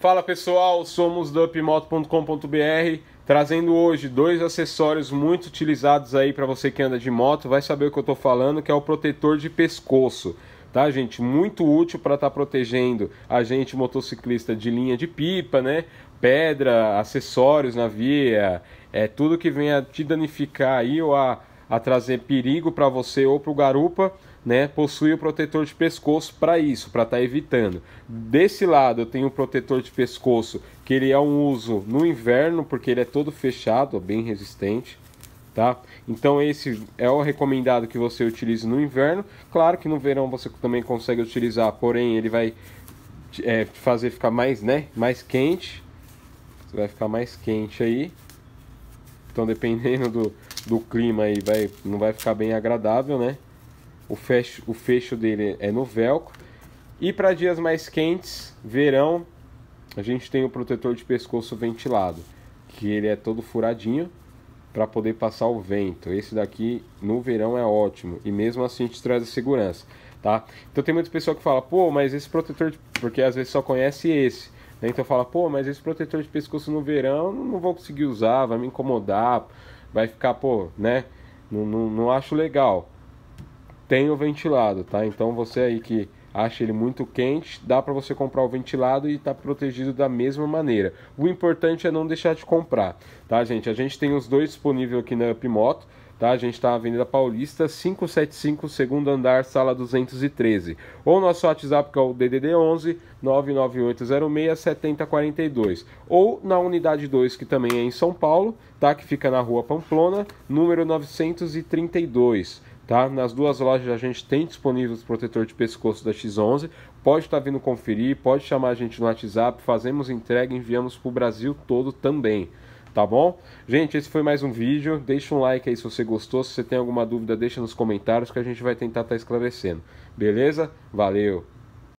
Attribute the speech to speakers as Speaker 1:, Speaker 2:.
Speaker 1: Fala pessoal, somos do upmoto.com.br trazendo hoje dois acessórios muito utilizados aí para você que anda de moto, vai saber o que eu estou falando, que é o protetor de pescoço. Tá, gente? Muito útil para estar tá protegendo a gente motociclista de linha de pipa, né? Pedra, acessórios na via, é tudo que venha te danificar aí ou a a trazer perigo para você ou para o garupa, né, possui o protetor de pescoço para isso, para estar tá evitando. Desse lado eu tenho o protetor de pescoço, que ele é um uso no inverno, porque ele é todo fechado, bem resistente. Tá? Então esse é o recomendado que você utilize no inverno. Claro que no verão você também consegue utilizar, porém ele vai é, fazer ficar mais, né, mais quente. Você vai ficar mais quente aí. Então dependendo do, do clima aí vai, não vai ficar bem agradável, né? O fecho, o fecho dele é no velcro. E para dias mais quentes, verão, a gente tem o protetor de pescoço ventilado, que ele é todo furadinho para poder passar o vento. Esse daqui no verão é ótimo e mesmo assim a gente traz a segurança, tá? Então tem muita pessoa que fala: "Pô, mas esse protetor, de... porque às vezes só conhece esse. Então fala, pô, mas esse protetor de pescoço no verão não vou conseguir usar, vai me incomodar, vai ficar, pô, né? Não, não, não acho legal. Tenho ventilado, tá? Então você aí que acha ele muito quente, dá para você comprar o ventilado e está protegido da mesma maneira. O importante é não deixar de comprar, tá, gente? A gente tem os dois disponíveis aqui na Upmoto, tá? A gente está na Avenida Paulista, 575, segundo andar, sala 213. Ou nosso WhatsApp, que é o DDD 11 99806 7042. Ou na Unidade 2, que também é em São Paulo, tá? Que fica na Rua Pamplona, número 932 Tá? Nas duas lojas a gente tem disponível o protetor de pescoço da X11. Pode estar tá vindo conferir, pode chamar a gente no WhatsApp, fazemos entrega, enviamos para o Brasil todo também tá bom? Gente, esse foi mais um vídeo. Deixa um like aí se você gostou. Se você tem alguma dúvida, deixa nos comentários que a gente vai tentar estar tá esclarecendo. Beleza? Valeu!